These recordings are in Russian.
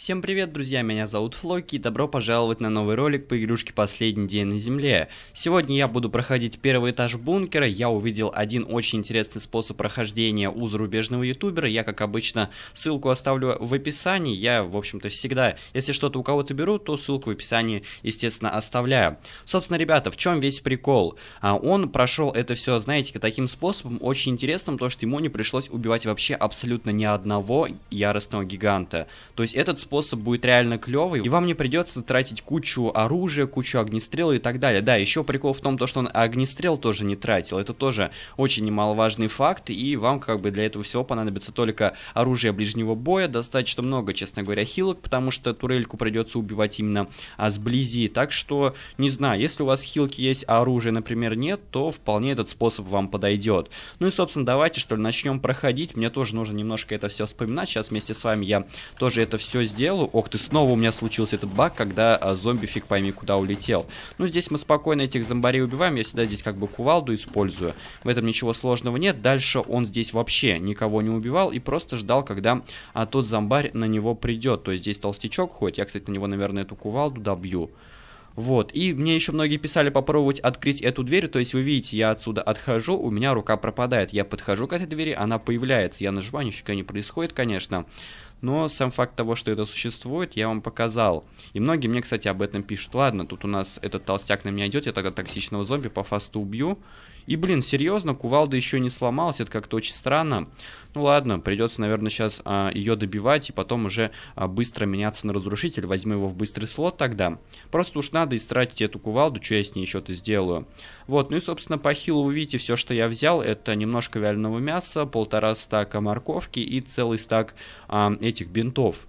Всем привет, друзья, меня зовут Флоки и добро пожаловать на новый ролик по игрушке «Последний день на земле». Сегодня я буду проходить первый этаж бункера, я увидел один очень интересный способ прохождения у зарубежного ютубера, я, как обычно, ссылку оставлю в описании, я, в общем-то, всегда, если что-то у кого-то беру, то ссылку в описании, естественно, оставляю. Собственно, ребята, в чем весь прикол? А, он прошел это все, знаете, таким способом, очень интересным, то, что ему не пришлось убивать вообще абсолютно ни одного яростного гиганта. То есть этот способ способ будет реально клевый, и вам не придется тратить кучу оружия, кучу огнестрела и так далее. Да, еще прикол в том, то, что он огнестрел тоже не тратил, это тоже очень немаловажный факт, и вам как бы для этого всего понадобится только оружие ближнего боя, достаточно много, честно говоря, хилок, потому что турельку придется убивать именно а, сблизи, так что, не знаю, если у вас хилки есть, а оружия, например, нет, то вполне этот способ вам подойдет. Ну и, собственно, давайте, что ли, начнем проходить, мне тоже нужно немножко это все вспоминать, сейчас вместе с вами я тоже это все сделаю, делу. Ох ты, снова у меня случился этот баг, когда а, зомби фиг пойми куда улетел. Ну, здесь мы спокойно этих зомбарей убиваем. Я всегда здесь как бы кувалду использую. В этом ничего сложного нет. Дальше он здесь вообще никого не убивал и просто ждал, когда а, тот зомбарь на него придет. То есть здесь толстячок ходит. Я, кстати, на него, наверное, эту кувалду добью. Вот, и мне еще многие писали попробовать открыть эту дверь, то есть вы видите, я отсюда отхожу, у меня рука пропадает, я подхожу к этой двери, она появляется, я нажимаю, нифига не происходит, конечно, но сам факт того, что это существует, я вам показал. И многие мне, кстати, об этом пишут. Ладно, тут у нас этот толстяк на меня идет, я тогда токсичного зомби по фасту убью, и, блин, серьезно, кувалда еще не сломалась, это как-то очень странно. Ну ладно, придется, наверное, сейчас а, ее добивать и потом уже а, быстро меняться на разрушитель. Возьму его в быстрый слот тогда. Просто уж надо истратить эту кувалду, что я с ней еще-то сделаю. Вот, ну и, собственно, по хилу вы видите, все, что я взял, это немножко вяленого мяса, полтора стака морковки и целый стак а, этих бинтов.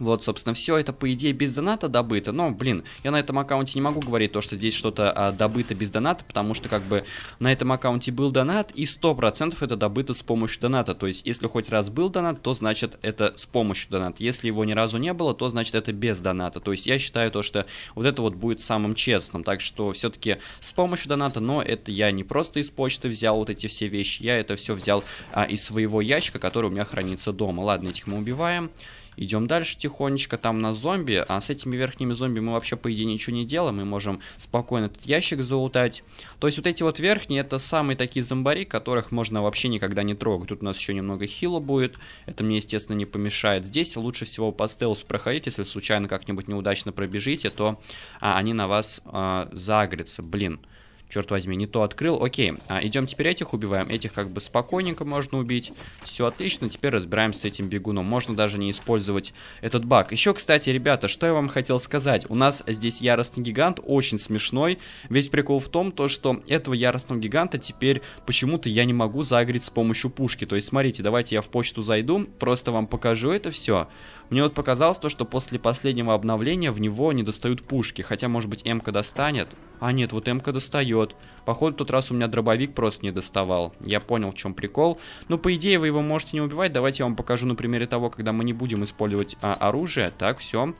Вот, собственно, все это, по идее, без доната добыто. Но, блин, я на этом аккаунте не могу говорить то, что здесь что-то а, добыто без доната, потому что, как бы, на этом аккаунте был донат, и 100% это добыто с помощью доната. То есть, если хоть раз был донат, то, значит, это с помощью доната. Если его ни разу не было, то, значит, это без доната. То есть, я считаю то, что вот это вот будет самым честным. Так что, все-таки, с помощью доната, но это я не просто из почты взял вот эти все вещи, я это все взял а, из своего ящика, который у меня хранится дома. Ладно, этих мы убиваем. Идем дальше тихонечко, там на зомби, а с этими верхними зомби мы вообще, по идее, ничего не делаем, мы можем спокойно этот ящик залутать. То есть вот эти вот верхние, это самые такие зомбари, которых можно вообще никогда не трогать. Тут у нас еще немного хила будет, это мне, естественно, не помешает. Здесь лучше всего по стелсу проходить, если случайно как-нибудь неудачно пробежите, то а, они на вас а, загрятся, блин. Блин черт возьми, не то открыл. Окей, а, идем теперь этих убиваем. Этих как бы спокойненько можно убить. Все отлично, теперь разбираемся с этим бегуном. Можно даже не использовать этот баг. Еще, кстати, ребята, что я вам хотел сказать. У нас здесь яростный гигант очень смешной. Весь прикол в том, то, что этого яростного гиганта теперь почему-то я не могу загреть с помощью пушки. То есть, смотрите, давайте я в почту зайду, просто вам покажу это все. Мне вот показалось то, что после последнего обновления в него не достают пушки, хотя может быть МК достанет. А нет, вот МК достает. Походу, в тот раз у меня дробовик просто не доставал. Я понял, в чем прикол. Но, ну, по идее, вы его можете не убивать. Давайте я вам покажу на примере того, когда мы не будем использовать а, оружие. Так, все.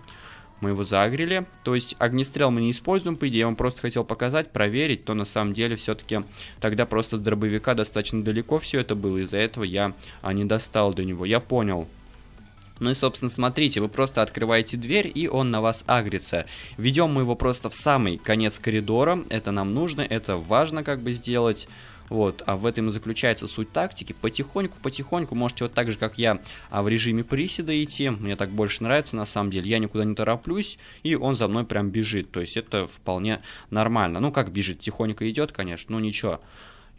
Мы его загрели. То есть, огнестрел мы не используем, по идее. Я вам просто хотел показать, проверить. То, на самом деле, все-таки тогда просто с дробовика достаточно далеко все это было. Из-за этого я а, не достал до него. Я понял. Ну и, собственно, смотрите, вы просто открываете дверь, и он на вас агрится. Ведем мы его просто в самый конец коридора, это нам нужно, это важно как бы сделать. Вот, а в этом и заключается суть тактики. Потихоньку, потихоньку, можете вот так же, как я, а в режиме приседа идти. Мне так больше нравится, на самом деле. Я никуда не тороплюсь, и он за мной прям бежит. То есть это вполне нормально. Ну, как бежит, тихонько идет, конечно, но ну, ничего.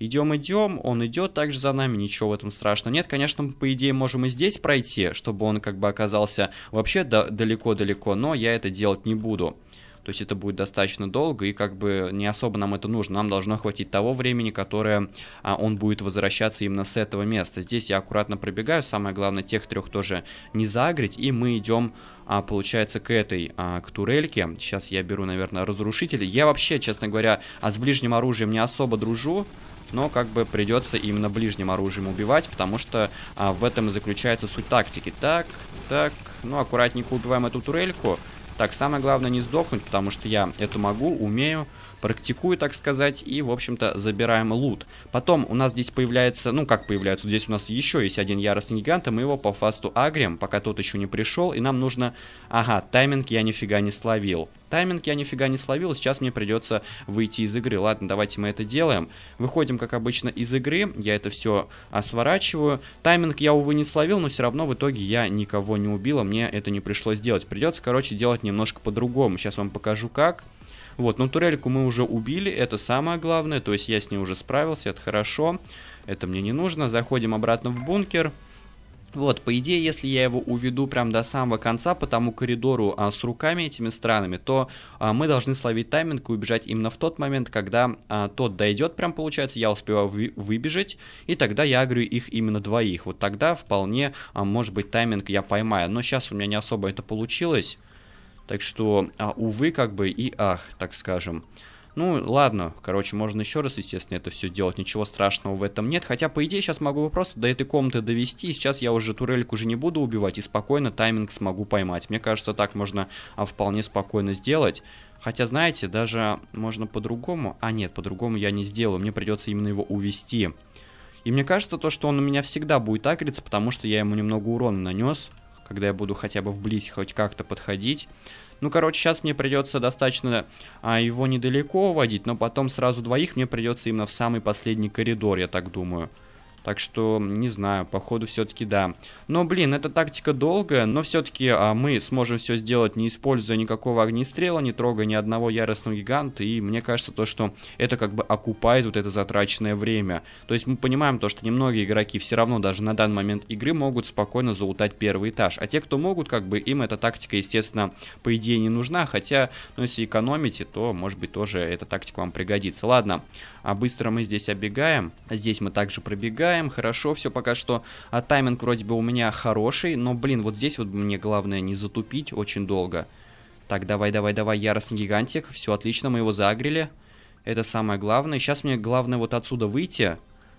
Идем, идем, он идет также за нами, ничего в этом страшного нет. Конечно, мы, по идее, можем и здесь пройти, чтобы он как бы оказался вообще далеко-далеко, но я это делать не буду. То есть это будет достаточно долго, и как бы не особо нам это нужно. Нам должно хватить того времени, которое а, он будет возвращаться именно с этого места. Здесь я аккуратно пробегаю, самое главное тех трех тоже не загреть, и мы идем а, получается, к этой, а, к турельке. Сейчас я беру, наверное, разрушитель. Я вообще, честно говоря, а с ближним оружием не особо дружу но как бы придется именно ближним оружием убивать, потому что а, в этом и заключается суть тактики. Так, так, ну аккуратненько убиваем эту турельку. Так, самое главное не сдохнуть, потому что я это могу, умею практикую, так сказать, и, в общем-то, забираем лут. Потом у нас здесь появляется, ну как появляется, здесь у нас еще есть один яростный гигант, и мы его по фасту агрим, пока тот еще не пришел, и нам нужно... Ага, тайминг я нифига не словил. Тайминг я нифига не словил, сейчас мне придется выйти из игры. Ладно, давайте мы это делаем. Выходим, как обычно, из игры, я это все а, сворачиваю. Тайминг я, увы, не словил, но все равно в итоге я никого не убил, а мне это не пришлось делать. Придется, короче, делать немножко по-другому. Сейчас вам покажу как. Как. Вот, но турельку мы уже убили, это самое главное, то есть я с ней уже справился, это хорошо, это мне не нужно. Заходим обратно в бункер. Вот, по идее, если я его уведу прям до самого конца по тому коридору а, с руками этими странами, то а, мы должны словить тайминг и убежать именно в тот момент, когда а, тот дойдет, прям получается, я успеваю вы, выбежать, и тогда я агрю их именно двоих. Вот тогда вполне, а, может быть, тайминг я поймаю. Но сейчас у меня не особо это получилось. Так что, а, увы, как бы и ах, так скажем. Ну, ладно, короче, можно еще раз, естественно, это все сделать, ничего страшного в этом нет. Хотя, по идее, сейчас могу просто до этой комнаты довести, и сейчас я уже турельку уже не буду убивать, и спокойно тайминг смогу поймать. Мне кажется, так можно а, вполне спокойно сделать. Хотя, знаете, даже можно по-другому... А, нет, по-другому я не сделаю, мне придется именно его увести. И мне кажется, то, что он у меня всегда будет агриться, потому что я ему немного урона нанес когда я буду хотя бы вблизь хоть как-то подходить. Ну, короче, сейчас мне придется достаточно а, его недалеко водить, но потом сразу двоих мне придется именно в самый последний коридор, я так думаю. Так что, не знаю, походу все-таки да. Но, блин, эта тактика долгая, но все-таки а, мы сможем все сделать, не используя никакого огнестрела, не трогая ни одного яростного гиганта. И мне кажется то, что это как бы окупает вот это затраченное время. То есть мы понимаем то, что немногие игроки все равно даже на данный момент игры могут спокойно заутать первый этаж. А те, кто могут, как бы им эта тактика, естественно, по идее не нужна. Хотя, ну, если экономите, то, может быть, тоже эта тактика вам пригодится. Ладно, а быстро мы здесь оббегаем. Здесь мы также пробегаем играем, хорошо, все пока что. А тайминг вроде бы у меня хороший, но, блин, вот здесь вот мне главное не затупить очень долго. Так, давай, давай, давай, яростный гигантик. Все отлично, мы его загрели. Это самое главное. Сейчас мне главное вот отсюда выйти,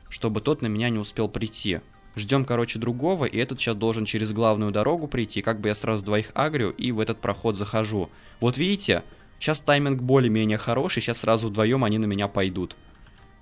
чтобы тот на меня не успел прийти. Ждем, короче, другого, и этот сейчас должен через главную дорогу прийти, как бы я сразу двоих агрю и в этот проход захожу. Вот видите, сейчас тайминг более-менее хороший, сейчас сразу вдвоем они на меня пойдут.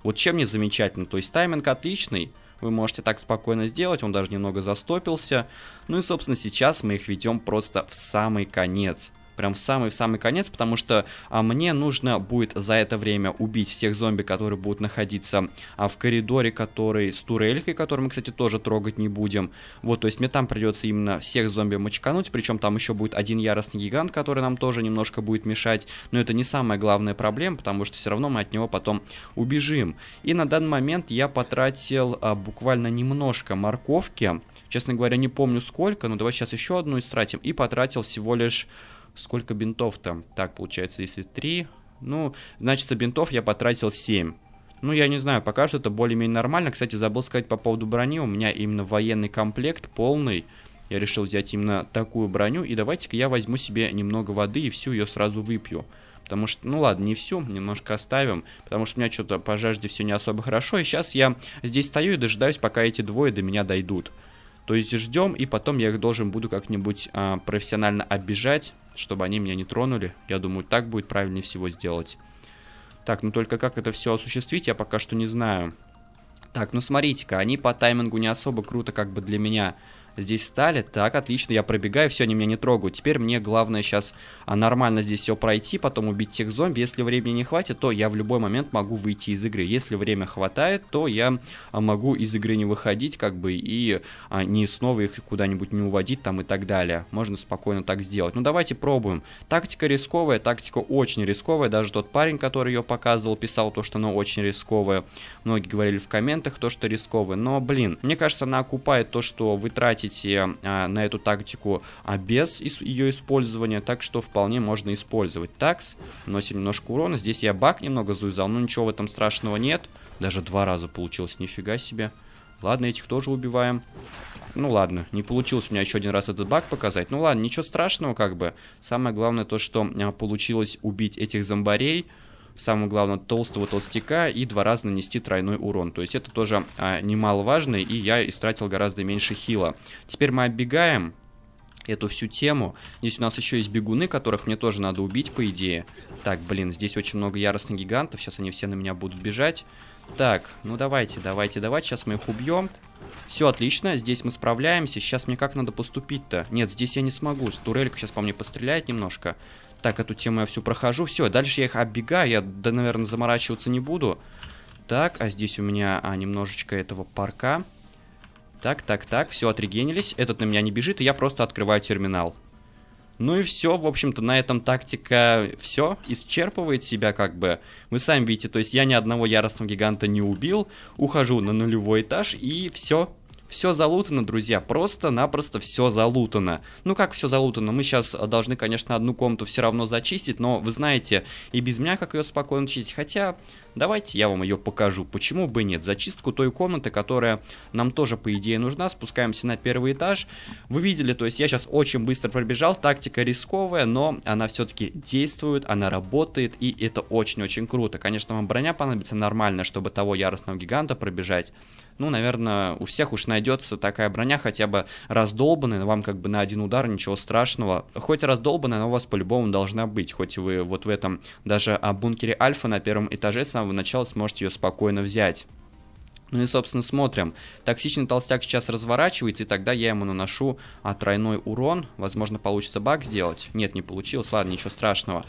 Вот чем не замечательно, то есть тайминг отличный, вы можете так спокойно сделать, он даже немного застопился. Ну и собственно сейчас мы их ведем просто в самый конец прям в самый самый конец, потому что а, мне нужно будет за это время убить всех зомби, которые будут находиться а, в коридоре, который с турелькой, который мы, кстати, тоже трогать не будем. Вот, то есть мне там придется именно всех зомби мочкануть, причем там еще будет один яростный гигант, который нам тоже немножко будет мешать, но это не самая главная проблема, потому что все равно мы от него потом убежим. И на данный момент я потратил а, буквально немножко морковки, честно говоря, не помню сколько, но давай сейчас еще одну истратим, и потратил всего лишь Сколько бинтов там? Так, получается, если 3. Ну, значит, бинтов я потратил 7. Ну, я не знаю, пока что это более-менее нормально. Кстати, забыл сказать по поводу брони. У меня именно военный комплект полный. Я решил взять именно такую броню. И давайте-ка я возьму себе немного воды и всю ее сразу выпью. Потому что, ну ладно, не всю, немножко оставим. Потому что у меня что-то по жажде все не особо хорошо. И сейчас я здесь стою и дожидаюсь, пока эти двое до меня дойдут. То есть ждем, и потом я их должен буду как-нибудь а, профессионально обижать чтобы они меня не тронули. Я думаю, так будет правильнее всего сделать. Так, ну только как это все осуществить, я пока что не знаю. Так, ну смотрите-ка, они по таймингу не особо круто как бы для меня здесь стали. Так, отлично, я пробегаю, все, они меня не трогают. Теперь мне главное сейчас а, нормально здесь все пройти, потом убить тех зомби. Если времени не хватит, то я в любой момент могу выйти из игры. Если время хватает, то я а, могу из игры не выходить, как бы, и а, не снова их куда-нибудь не уводить там и так далее. Можно спокойно так сделать. Ну, давайте пробуем. Тактика рисковая, тактика очень рисковая. Даже тот парень, который ее показывал, писал то, что она очень рисковая. Многие говорили в комментах то, что рисковая. Но, блин, мне кажется, она окупает то, что вы тратите тратите а, на эту тактику а, без ее использования, так что вполне можно использовать. Такс, носим немножко урона, здесь я баг немного заюзал, но ничего в этом страшного нет. Даже два раза получилось, нифига себе. Ладно, этих тоже убиваем. Ну ладно, не получилось у меня еще один раз этот баг показать. Ну ладно, ничего страшного как бы. Самое главное то, что а, получилось убить этих зомбарей самое главное, толстого толстяка и два раза нанести тройной урон. То есть это тоже а, немаловажно, и я истратил гораздо меньше хила. Теперь мы оббегаем эту всю тему. Здесь у нас еще есть бегуны, которых мне тоже надо убить, по идее. Так, блин, здесь очень много яростных гигантов, сейчас они все на меня будут бежать. Так, ну давайте, давайте, давайте, сейчас мы их убьем. Все отлично, здесь мы справляемся. Сейчас мне как надо поступить-то? Нет, здесь я не смогу. Турелька сейчас по мне постреляет немножко. Так, эту тему я всю прохожу. Все, дальше я их оббегаю. Я, да, наверное, заморачиваться не буду. Так, а здесь у меня а, немножечко этого парка. Так, так, так, все, отрегенились. Этот на меня не бежит, и я просто открываю терминал. Ну и все, в общем-то, на этом тактика все исчерпывает себя как бы. Вы сами видите, то есть я ни одного яростного гиганта не убил, ухожу на нулевой этаж и все, все залутано, друзья, просто-напросто все залутано. Ну как все залутано? Мы сейчас должны, конечно, одну комнату все равно зачистить, но вы знаете, и без меня как ее спокойно чистить. Хотя, давайте я вам ее покажу. Почему бы нет? Зачистку той комнаты, которая нам тоже, по идее, нужна. Спускаемся на первый этаж. Вы видели, то есть я сейчас очень быстро пробежал. Тактика рисковая, но она все-таки действует, она работает, и это очень-очень круто. Конечно, вам броня понадобится нормальная, чтобы того яростного гиганта пробежать ну, наверное, у всех уж найдется такая броня, хотя бы раздолбанная, вам как бы на один удар, ничего страшного. Хоть раздолбанная, но у вас по-любому должна быть, хоть вы вот в этом даже о а, бункере Альфа на первом этаже с самого начала сможете ее спокойно взять. Ну и, собственно, смотрим. Токсичный толстяк сейчас разворачивается, и тогда я ему наношу а, тройной урон. Возможно, получится баг сделать. Нет, не получилось. Ладно, ничего страшного.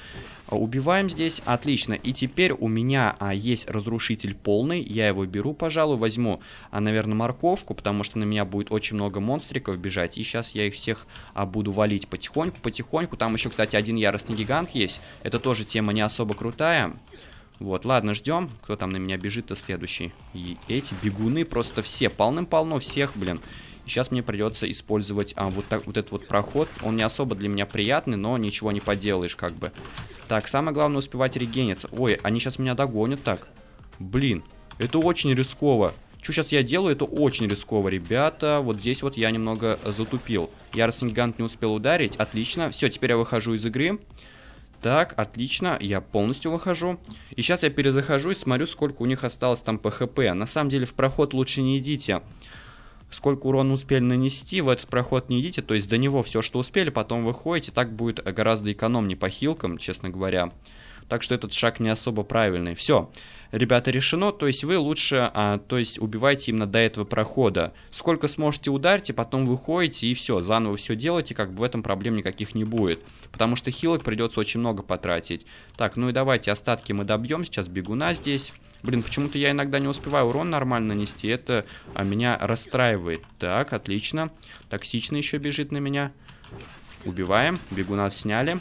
А, убиваем здесь. Отлично. И теперь у меня а, есть разрушитель полный. Я его беру, пожалуй. Возьму, а, наверное, морковку, потому что на меня будет очень много монстриков бежать. И сейчас я их всех а, буду валить потихоньку, потихоньку. Там еще, кстати, один яростный гигант есть. Это тоже тема не особо крутая. Вот, ладно, ждем. Кто там на меня бежит-то следующий? И эти бегуны просто все полным-полно, всех, блин. Сейчас мне придется использовать а, вот, так, вот этот вот проход. Он не особо для меня приятный, но ничего не поделаешь, как бы. Так, самое главное успевать регениться. Ой, они сейчас меня догонят так. Блин, это очень рисково. Что сейчас я делаю, это очень рисково, ребята. Вот здесь вот я немного затупил. Яростный гигант не успел ударить. Отлично. Все, теперь я выхожу из игры. Так, отлично, я полностью выхожу. И сейчас я перезахожу и смотрю, сколько у них осталось там по На самом деле в проход лучше не идите. Сколько урона успели нанести, в этот проход не идите. То есть до него все, что успели, потом выходите. Так будет гораздо экономнее по хилкам, честно говоря. Так что этот шаг не особо правильный. Все, ребята, решено. То есть вы лучше, а, то есть убивайте именно до этого прохода. Сколько сможете ударьте, потом выходите и все, заново все делайте, как бы в этом проблем никаких не будет. Потому что хилок придется очень много потратить. Так, ну и давайте остатки мы добьем. Сейчас бегуна здесь. Блин, почему-то я иногда не успеваю урон нормально нанести. Это а, меня расстраивает. Так, отлично. Токсично еще бежит на меня. Убиваем. Бегуна сняли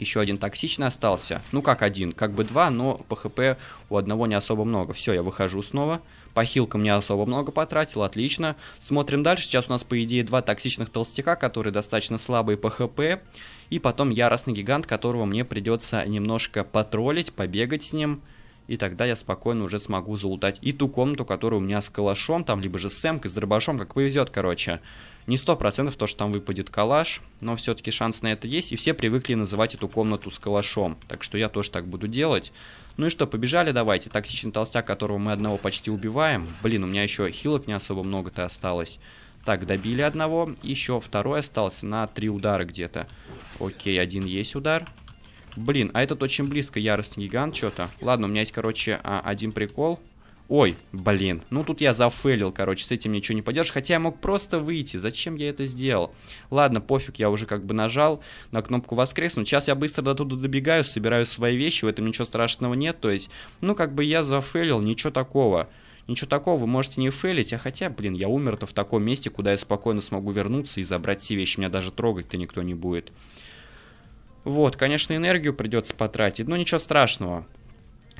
еще один токсичный остался. Ну, как один, как бы два, но по ХП у одного не особо много. Все, я выхожу снова. По хилкам не особо много потратил, отлично. Смотрим дальше. Сейчас у нас, по идее, два токсичных толстяка, которые достаточно слабые по ХП. И потом яростный гигант, которого мне придется немножко потроллить, побегать с ним. И тогда я спокойно уже смогу залутать и ту комнату, которая у меня с калашом, там, либо же с Сэмкой, с дробашом, как повезет, короче. Не 100% то, что там выпадет калаш, но все-таки шанс на это есть, и все привыкли называть эту комнату с калашом, так что я тоже так буду делать. Ну и что, побежали давайте, токсичный толстяк, которого мы одного почти убиваем. Блин, у меня еще хилок не особо много-то осталось. Так, добили одного, еще второй остался на три удара где-то. Окей, один есть удар. Блин, а этот очень близко, яростный гигант, что-то. Ладно, у меня есть, короче, а, один прикол. Ой, блин, ну тут я зафейлил, короче, с этим ничего не поддержишь. Хотя я мог просто выйти, зачем я это сделал? Ладно, пофиг, я уже как бы нажал на кнопку воскреснуть. Сейчас я быстро до туда добегаю, собираю свои вещи, в этом ничего страшного нет. То есть, ну как бы я зафейлил, ничего такого. Ничего такого, вы можете не фейлить, а хотя, блин, я умер-то в таком месте, куда я спокойно смогу вернуться и забрать все вещи. Меня даже трогать-то никто не будет. Вот, конечно, энергию придется потратить, но ничего страшного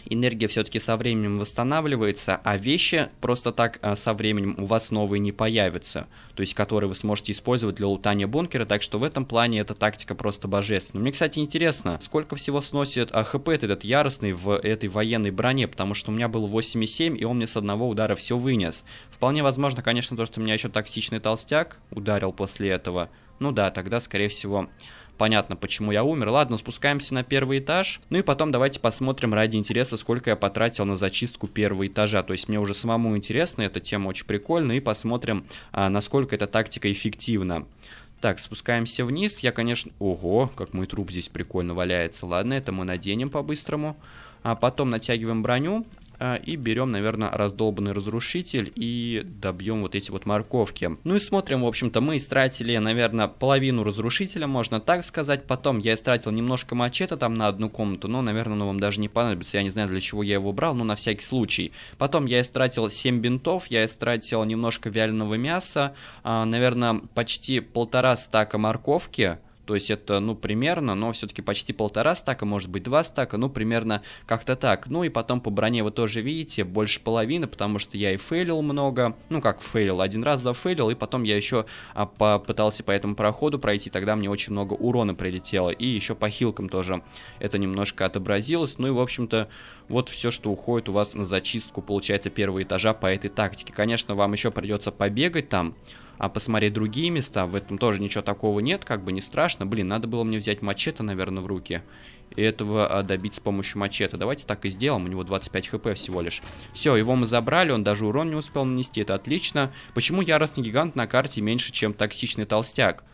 энергия все-таки со временем восстанавливается, а вещи просто так э, со временем у вас новые не появятся, то есть которые вы сможете использовать для лутания бункера, так что в этом плане эта тактика просто божественна. Мне, кстати, интересно, сколько всего сносит э, хп этот яростный в этой военной броне, потому что у меня было 8,7, и он мне с одного удара все вынес. Вполне возможно, конечно, то, что меня еще токсичный толстяк ударил после этого. Ну да, тогда, скорее всего, понятно, почему я умер. Ладно, спускаемся на первый этаж. Ну и потом давайте посмотрим ради интереса, сколько я потратил на зачистку первого этажа. То есть мне уже самому интересно, эта тема очень прикольная, и посмотрим, а, насколько эта тактика эффективна. Так, спускаемся вниз. Я, конечно... Ого, как мой труп здесь прикольно валяется. Ладно, это мы наденем по-быстрому. А потом натягиваем броню. А, и берем, наверное, раздолбанный разрушитель и добьем вот эти вот морковки. Ну и смотрим, в общем-то, мы истратили, наверное, половину разрушителя, можно так сказать. Потом я истратил немножко мачете там на одну комнату, но, наверное, оно вам даже не понадобится. Я не знаю, для чего я его брал, но на всякий случай. Потом я истратил 7 бинтов, я истратил немножко вяленого мяса, а, наверное, почти полтора стака морковки то есть это, ну, примерно, но все-таки почти полтора стака, может быть, два стака, ну, примерно как-то так. Ну, и потом по броне вы тоже видите, больше половины, потому что я и фейлил много, ну, как фейлил, один раз зафейлил, и потом я еще а, попытался по этому проходу пройти, тогда мне очень много урона прилетело, и еще по хилкам тоже это немножко отобразилось. Ну, и, в общем-то, вот все, что уходит у вас на зачистку, получается, первого этажа по этой тактике. Конечно, вам еще придется побегать там, а посмотреть другие места, в этом тоже ничего такого нет, как бы не страшно. Блин, надо было мне взять мачете, наверное, в руки. И этого а, добить с помощью мачете. Давайте так и сделаем, у него 25 хп всего лишь. Все, его мы забрали, он даже урон не успел нанести, это отлично. Почему яростный гигант на карте меньше, чем токсичный толстяк?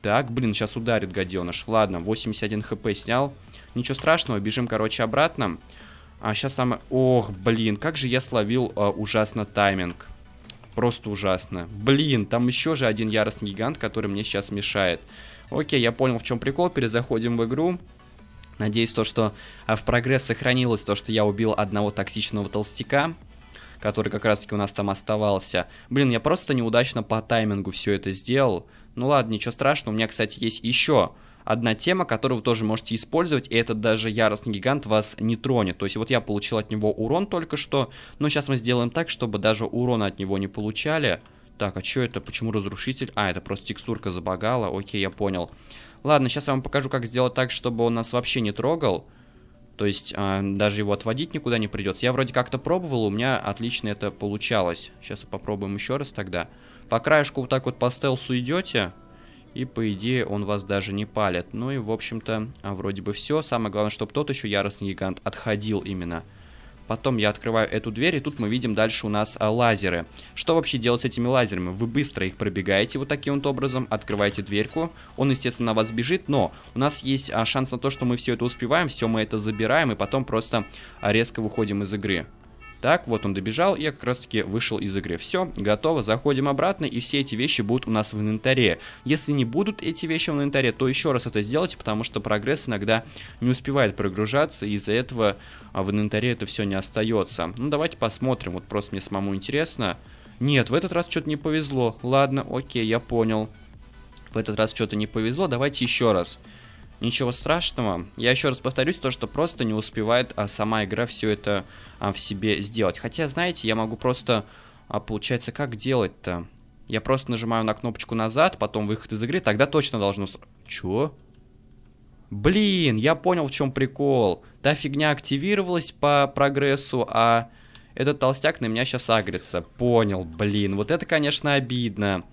Так, блин, сейчас ударит гаденыш. Ладно, 81 хп снял. Ничего страшного, бежим, короче, обратно. А сейчас самое... Ох, блин, как же я словил э, ужасно тайминг. Просто ужасно. Блин, там еще же один яростный гигант, который мне сейчас мешает. Окей, я понял, в чем прикол. Перезаходим в игру. Надеюсь, то, что а, в прогресс сохранилось то, что я убил одного токсичного толстяка, который как раз-таки у нас там оставался. Блин, я просто неудачно по таймингу все это сделал. Ну ладно, ничего страшного. У меня, кстати, есть еще одна тема, которую вы тоже можете использовать, и этот даже яростный гигант вас не тронет. То есть вот я получил от него урон только что, но сейчас мы сделаем так, чтобы даже урона от него не получали. Так, а что это? Почему разрушитель? А, это просто текстурка забагала. Окей, я понял. Ладно, сейчас я вам покажу, как сделать так, чтобы он нас вообще не трогал. То есть, э, даже его отводить никуда не придется. Я вроде как-то пробовал, у меня отлично это получалось. Сейчас попробуем еще раз тогда. По краешку вот так вот по стелсу идете. И, по идее, он вас даже не палит. Ну и, в общем-то, а, вроде бы все. Самое главное, чтобы тот еще яростный гигант отходил именно. Потом я открываю эту дверь, и тут мы видим дальше у нас а, лазеры. Что вообще делать с этими лазерами? Вы быстро их пробегаете вот таким вот образом, открываете дверьку. Он, естественно, на вас бежит, но у нас есть а, шанс на то, что мы все это успеваем, все мы это забираем, и потом просто а, резко выходим из игры. Так, вот он добежал, я как раз таки вышел из игры. Все, готово, заходим обратно, и все эти вещи будут у нас в инвентаре. Если не будут эти вещи в инвентаре, то еще раз это сделайте, потому что прогресс иногда не успевает прогружаться, и из-за этого а, в инвентаре это все не остается. Ну, давайте посмотрим, вот просто мне самому интересно. Нет, в этот раз что-то не повезло. Ладно, окей, я понял. В этот раз что-то не повезло, давайте еще раз ничего страшного. Я еще раз повторюсь, то, что просто не успевает а, сама игра все это а, в себе сделать. Хотя, знаете, я могу просто, а, получается, как делать-то? Я просто нажимаю на кнопочку назад, потом выход из игры, тогда точно должно... Чё? Блин, я понял, в чем прикол. Та фигня активировалась по прогрессу, а этот толстяк на меня сейчас агрится. Понял, блин, вот это, конечно, обидно.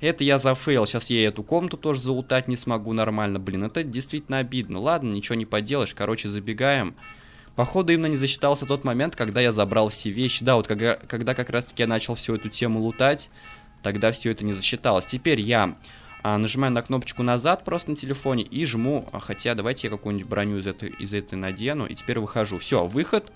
Это я зафейл, сейчас я эту комнату тоже залутать не смогу нормально, блин, это действительно обидно. Ладно, ничего не поделаешь, короче, забегаем. Походу, именно не засчитался тот момент, когда я забрал все вещи. Да, вот когда, когда как раз-таки я начал всю эту тему лутать, тогда все это не засчиталось. Теперь я а, нажимаю на кнопочку назад просто на телефоне и жму, а, хотя давайте я какую-нибудь броню из этой, из этой надену, и теперь выхожу. Все, выход. Выход.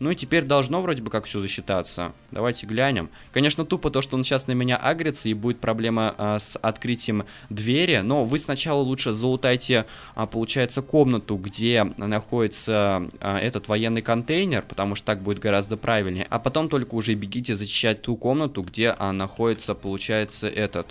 Ну и теперь должно вроде бы как все засчитаться. Давайте глянем. Конечно, тупо то, что он сейчас на меня агрится и будет проблема а, с открытием двери, но вы сначала лучше залутайте, а, получается, комнату, где находится а, этот военный контейнер, потому что так будет гораздо правильнее, а потом только уже бегите защищать ту комнату, где а, находится, получается, этот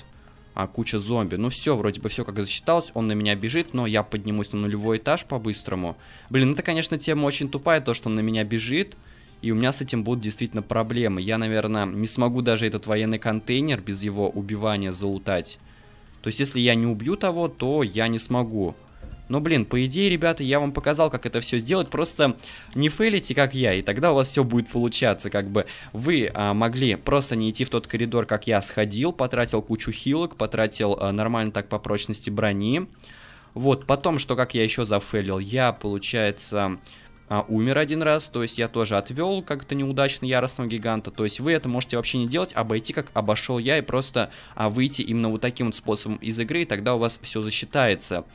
а, куча зомби. Ну все, вроде бы все как засчиталось, он на меня бежит, но я поднимусь на нулевой этаж по-быстрому. Блин, ну, это, конечно, тема очень тупая, то, что он на меня бежит, и у меня с этим будут действительно проблемы. Я, наверное, не смогу даже этот военный контейнер без его убивания залутать. То есть, если я не убью того, то я не смогу но, «Ну, блин, по идее, ребята, я вам показал, как это все сделать. Просто не фейлите, как я, и тогда у вас все будет получаться. Как бы вы а, могли просто не идти в тот коридор, как я сходил, потратил кучу хилок, потратил а, нормально так по прочности брони. Вот, потом, что как я еще зафейлил, я, получается а, умер один раз, то есть я тоже отвел как-то неудачно яростного гиганта, то есть вы это можете вообще не делать, обойти как обошел я и просто а, выйти именно вот таким вот способом из игры, и тогда у вас все засчитается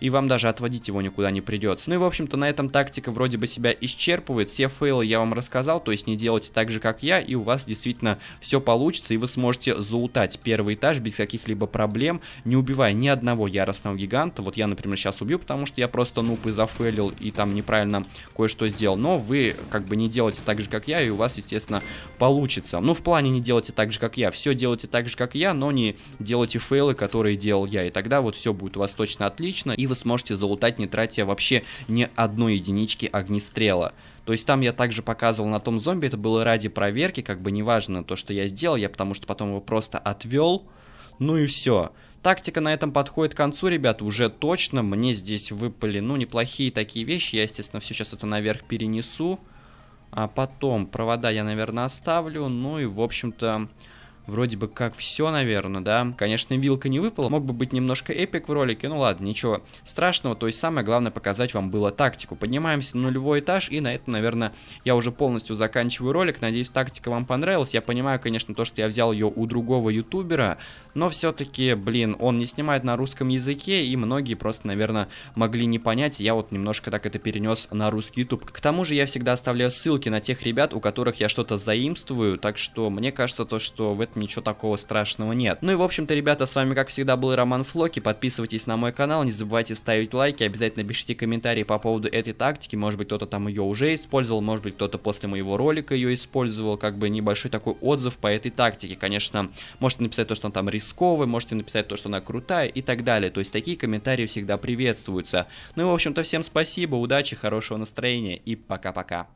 и вам даже отводить его никуда не придется. Ну и в общем-то на этом тактика вроде бы себя исчерпывает, все фейлы я вам рассказал, то есть не делайте так же как я и у вас действительно все получится и вы сможете заутать первый этаж без каких-либо проблем, не убивая ни одного яростного гиганта, вот я например сейчас убью, потому что я просто нуб и зафейлил и там неправильно кое-что сделал, но вы как бы не делайте так же как я и у вас естественно получится. Ну в плане не делайте так же как я, все делайте так же как я, но не делайте фейлы, которые делал я и тогда вот все будет у вас точно отлично и вы сможете залутать, не тратя вообще ни одной единички огнестрела. То есть там я также показывал на том зомби, это было ради проверки, как бы неважно то, что я сделал, я потому что потом его просто отвел, ну и все. Тактика на этом подходит к концу, ребят, уже точно, мне здесь выпали, ну, неплохие такие вещи, я, естественно, все сейчас это наверх перенесу, а потом провода я, наверное, оставлю, ну и, в общем-то, Вроде бы как все, наверное, да. Конечно, вилка не выпала. Мог бы быть немножко эпик в ролике. Ну ладно, ничего страшного. То есть самое главное показать вам было тактику. Поднимаемся на нулевой этаж. И на это, наверное, я уже полностью заканчиваю ролик. Надеюсь, тактика вам понравилась. Я понимаю, конечно, то, что я взял ее у другого ютубера но все-таки, блин, он не снимает на русском языке, и многие просто, наверное, могли не понять, я вот немножко так это перенес на русский YouTube. К тому же я всегда оставляю ссылки на тех ребят, у которых я что-то заимствую, так что мне кажется то, что в этом ничего такого страшного нет. Ну и в общем-то, ребята, с вами как всегда был Роман Флоки, подписывайтесь на мой канал, не забывайте ставить лайки, обязательно пишите комментарии по поводу этой тактики, может быть кто-то там ее уже использовал, может быть кто-то после моего ролика ее использовал, как бы небольшой такой отзыв по этой тактике, конечно, можете написать то, что он там рисует, рисковый, можете написать то, что она крутая и так далее. То есть такие комментарии всегда приветствуются. Ну и в общем-то всем спасибо, удачи, хорошего настроения и пока-пока.